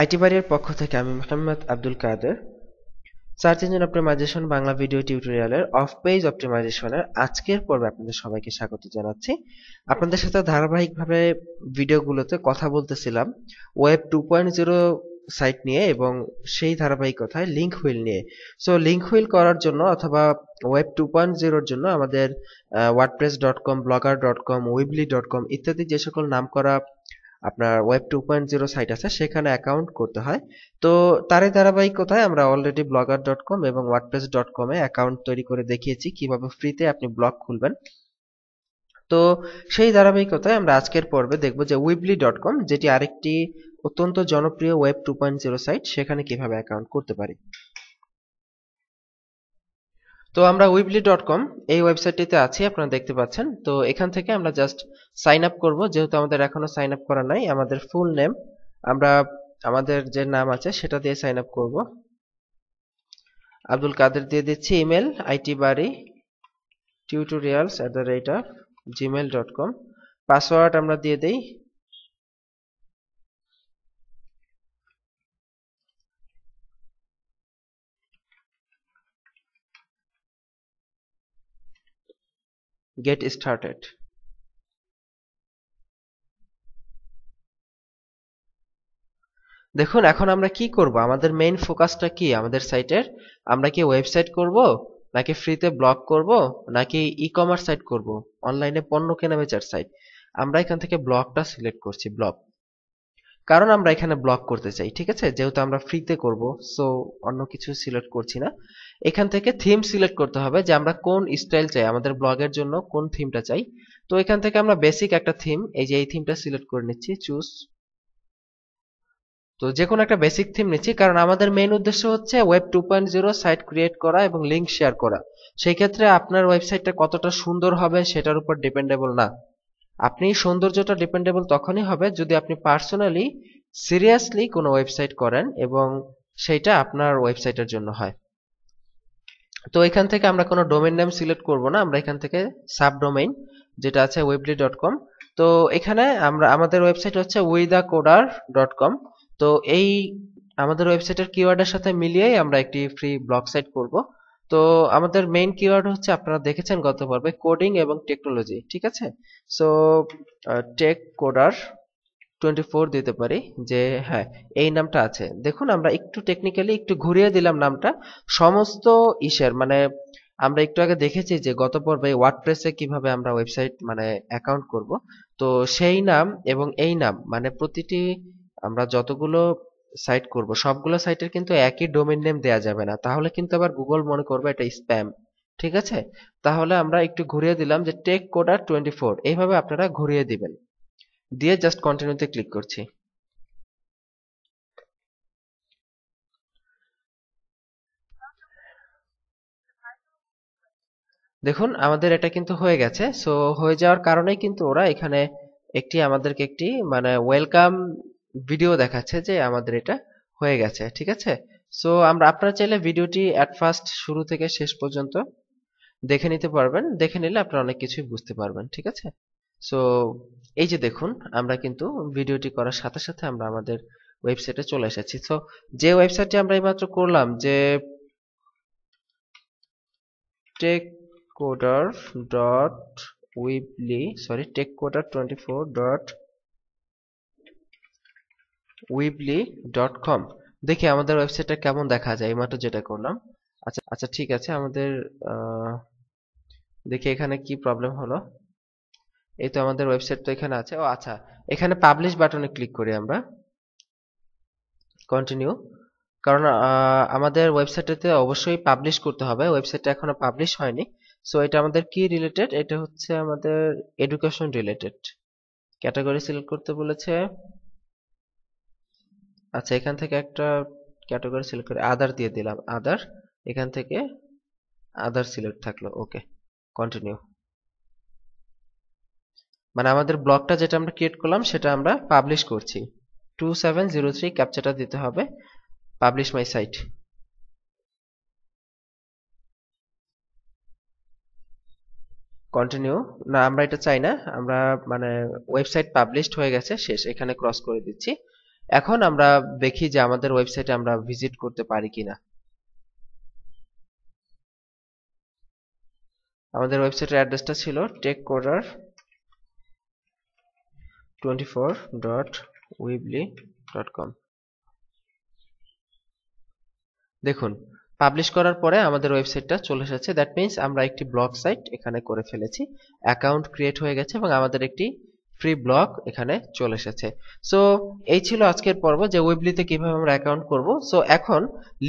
IT বাড়ির পক্ষ থেকে আমি Mohammad Abdul Kader search engine optimization Bangla video টিউটোরিয়ালের অফ পেজ অপটিমাইজেশনের আজকের পর্বে আপনাদের সবাইকে স্বাগত জানাচ্ছি আপনাদের সাথে ধারাবাহিকভাবে ভিডিওগুলোতে কথা বলতেছিলাম web two point zero site নিয়ে এবং সেই ধারাবাহিকতায় লিঙ্ক হুইল নিয়ে সো লিঙ্ক হুইল করার জন্য অথবা ওয়েব টু পয়েন্ট জিরোর জন্য আমাদের WordPress dot com Blogger dot com Weebly dot com ইত্যাদি যে সকল নাম করা আপনার web two point zero site আছে সেখানে অ্যাকাউন্ট করতে হয় তো তারই ধারাবাহিকতায় আমরা অলরেডি ব্লগার ডট কম এবং ওয়ার্ডপ্রেস ডট কমে অ্যাকাউন্ট তৈরি করে দেখিয়েছি কিভাবে ফ্রিতে আপনি ব্লগ খুলবেন তো সেই ধারাবাহিকতায় আমরা আজকের পর্বে দেখব যে উইবলি ডট কম যেটি আরেকটি অত্যন্ত জনপ্রিয় web two point zero site সেখানে কিভাবে অ্যাকাউন্ট করতে পারি তো আমরা উইবলি ডট কম এই ওয়েবসাইটটিতে আছি আপনারা দেখতে পাচ্ছেন তো এখান থেকে আমরা জাস্ট সাইন আপ করবো যেহেতু আমাদের এখনো সাইন আপ করা নাই আমাদের ফুল নেম আমরা আমাদের যে নাম আছে সেটা দিয়ে সাইন আপ করব আব্দুল কাদের দিয়ে দিচ্ছি ইমেল আইটি বাড়ি tutorials at the rate of Gmail dot com password আমরা দিয়ে দিই get started দেখুন এখন আমরা কি করব আমাদের মেইন ফোকাসটা কি আমাদের সাইটের আমরা কি ওয়েবসাইট করব নাকি ফ্রিতে ব্লগ করব নাকি ই কমার্স সাইট করব অনলাইনে পণ্য কেনা বেচার সাইট আমরা এখান থেকে ব্লগটা সিলেক্ট করছি ব্লগ কারণ আমরা এখানে ব্লগ করতে চাই ঠিক আছে যেহেতু আমরা ফ্রিতে করব সো অন্য কিছু সিলেক্ট করছি না এখান থেকে থিম সিলেক্ট করতে হবে যে আমরা কোন স্টাইল চাই আমাদের ব্লগের জন্য কোন থিমটা চাই তো এখান থেকে আমরা বেসিক একটা থিম এই যে এই থিমটা সিলেক্ট করে নিচ্ছি চুজ তো যে কোনো একটা বেসিক থিম নিচ্ছি কারণ আমাদের মেইন উদ্দেশ্য হচ্ছে web two point zero site create করা এবং লিঙ্ক শেয়ার করা সেই ক্ষেত্রে আপনার ওয়েবসাইটটা কতটা সুন্দর হবে সেটার উপর ডিপেন্ডেবল না আপনি সৌন্দর্যটা ডিপেন্ডেবল তখনই হবে যদি আপনি পার্সোনালি সিরিয়াসলি কোনো ওয়েবসাইট করেন এবং সেইটা আপনার ওয়েবসাইটের জন্য হয় তো এখান থেকে আমরা কোনো ডোমেন নেম সিলেক্ট করব না আমরা এখান থেকে সাব ডোমেইন যেটা আছে ওয়েবলি ডট কম তো এখানে আমরা আমাদের ওয়েবসাইট হচ্ছে কোডার ডট কম তো এই আমাদের ওয়েবসাইটের কিওয়ার্ডের সাথে মিলিয়েই আমরা একটি ফ্রি ব্লগ সাইট করব তো আমাদের মেইন কিওয়ার্ড হচ্ছে আপনারা দেখেছেন গত পর্বে কোডিং এবং টেকনোলজি ঠিক আছে সো টেক কোডার 24 দিতে পারি যে হ্যাঁ এই নামটা আছে দেখুন আমরা একটু টেকনিক্যালি একটু ঘুরিয়ে দিলাম নামটা সমস্ত ইসের মানে আমরা একটু আগে দেখেছি যে গত পর্বে ওয়ার্ডপ্রেসে কিভাবে আমরা ওয়েবসাইট মানে অ্যাকাউন্ট করব তো সেই নাম এবং এই নাম মানে প্রতিটি আমরা যতগুলো সাইট করব সবগুলো সাইটের কিন্তু একই ডোমেন নেম দেয়া যাবে না তাহলে কিন্তু আবার গুগল মনে করবে এটা স্প্যাম ঠিক আছে তাহলে আমরা একটু ঘুরিয়ে দিলাম যে টেক কোডার টোয়েন্টি ফোর এইভাবে আপনারা ঘুরিয়ে দিবেন দিয়ে জাস্ট কন্টিনিউতে ক্লিক করছি দেখুন আমাদের এটা কিন্তু হয়ে গেছে সো হয়ে যাওয়ার কারণেই কিন্তু ওরা এখানে একটি আমাদেরকে একটি মানে ওয়েলকাম ভিডিও দেখাচ্ছে যে আমাদের এটা হয়ে গেছে ঠিক আছে সো আমরা আপনারা চাইলে ভিডিওটি অ্যাট ফার্স্ট শুরু থেকে শেষ পর্যন্ত দেখে নিতে পারবেন দেখে নিলে আপনারা অনেক কিছুই বুঝতে পারবেন ঠিক আছে সো এই যে দেখুন আমরা কিন্তু ভিডিওটি করার সাথে সাথে আমরা আমাদের ওয়েবসাইটে চলে এসেছি তো যে ওয়েবসাইটটি আমরা এইমাত্র করলাম যে tech dot Weebly sorry tech coder twenty four dot Weebly dot com দেখি আমাদের ওয়েবসাইটটা কেমন দেখা যায় এইমাত্র যেটা করলাম আচ্ছা আচ্ছা ঠিক আছে আমাদের দেখি এখানে কি প্রবলেম হলো এই তো আমাদের ওয়েবসাইট তো এখানে আছে ও আচ্ছা এখানে পাবলিশ বাটনে ক্লিক করি আমরা কন্টিনিউ কারণ আমাদের ওয়েবসাইটটাতে অবশ্যই পাবলিশ করতে হবে ওয়েবসাইটটা এখনো পাবলিশ হয়নি সো এটা আমাদের কি রিলেটেড এটা হচ্ছে আমাদের এডুকেশন রিলেটেড ক্যাটাগরি সিলেক্ট করতে বলেছে আচ্ছা এখান থেকে একটা ক্যাটাগরি সিলেক্ট করে আদার দিয়ে দিলাম আদার এখান থেকে আদার সিলেক্ট থাকলো ওকে কন্টিনিউ মানে আমাদের ব্লকটা যেটা আমরা ক্রিয়েট করলাম সেটা আমরা পাবলিশ করছি টু সেভেন জিরো থ্রি ক্যাপচাটা দিতে হবে পাবলিশ মাই সাইট কন্টিনিউ না আমরা এটা চাই না আমরা মানে ওয়েবসাইট পাবলিশড হয়ে গেছে শেষ এখানে ক্রস করে দিচ্ছি এখন আমরা দেখি যে আমাদের ওয়েবসাইটে আমরা ভিজিট করতে পারি কিনা আমাদের ওয়েবসাইটের অ্যাড্রেসটা ছিল টেক কোডার 24.weebly.com দেখুন পাবলিশ করার পরে আমাদের ওয়েবসাইটটা চলে এসেছে দ্যাট মিনস আমরা একটি ব্লগ সাইট এখানে করে ফেলেছি অ্যাকাউন্ট ক্রিয়েট হয়ে গেছে এবং আমাদের একটি ফ্রি ব্লগ এখানে চলে এসেছে সো এই ছিল আজকের পর্ব যে ওয়েবলিতে কিভাবে আমরা অ্যাকাউন্ট করব সো এখন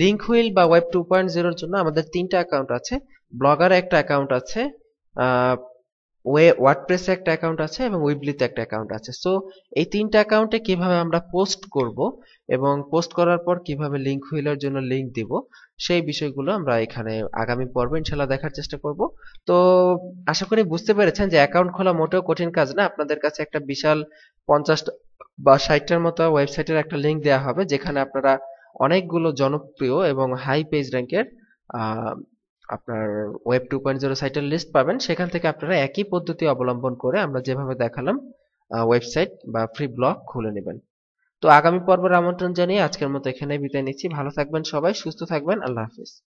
লিঙ্ক হুইল বা ওয়েব টু পয়েন্ট জিরোর জন্য আমাদের তিনটা অ্যাকাউন্ট আছে ব্লগার একটা অ্যাকাউন্ট আছে ওয়ে ওয়ার্ডপ্রেসে একটা অ্যাকাউন্ট আছে এবং উইবলিতে একটা অ্যাকাউন্ট আছে সো এই তিনটা অ্যাকাউন্টে কিভাবে আমরা পোস্ট করব এবং পোস্ট করার পর কিভাবে লিংক হুইলার জন্য লিংক দিব সেই বিষয়গুলো আমরা এখানে আগামী পর্বে ইনশাল্লাহ দেখার চেষ্টা করব তো আশা করি বুঝতে পেরেছেন যে অ্যাকাউন্ট খোলা মোটেও কঠিন কাজ না আপনাদের কাছে একটা বিশাল পঞ্চাশটা বা ষাটটার মতো ওয়েবসাইটের একটা লিংক দেওয়া হবে যেখানে আপনারা অনেকগুলো জনপ্রিয় এবং হাই পেজ র্যাঙ্কের আপনার ওয়েব টু পয়েন্ট জিরো সাইটের লিস্ট পাবেন সেখান থেকে আপনারা একই পদ্ধতি অবলম্বন করে আমরা যেভাবে দেখালাম ওয়েবসাইট বা ফ্রি ব্লগ খুলে নেবেন তো আগামী পর্বের আমন্ত্রণ জানিয়ে আজকের মতো এখানে বিদায় নিচ্ছি ভালো থাকবেন সবাই সুস্থ থাকবেন আল্লাহ হাফিজ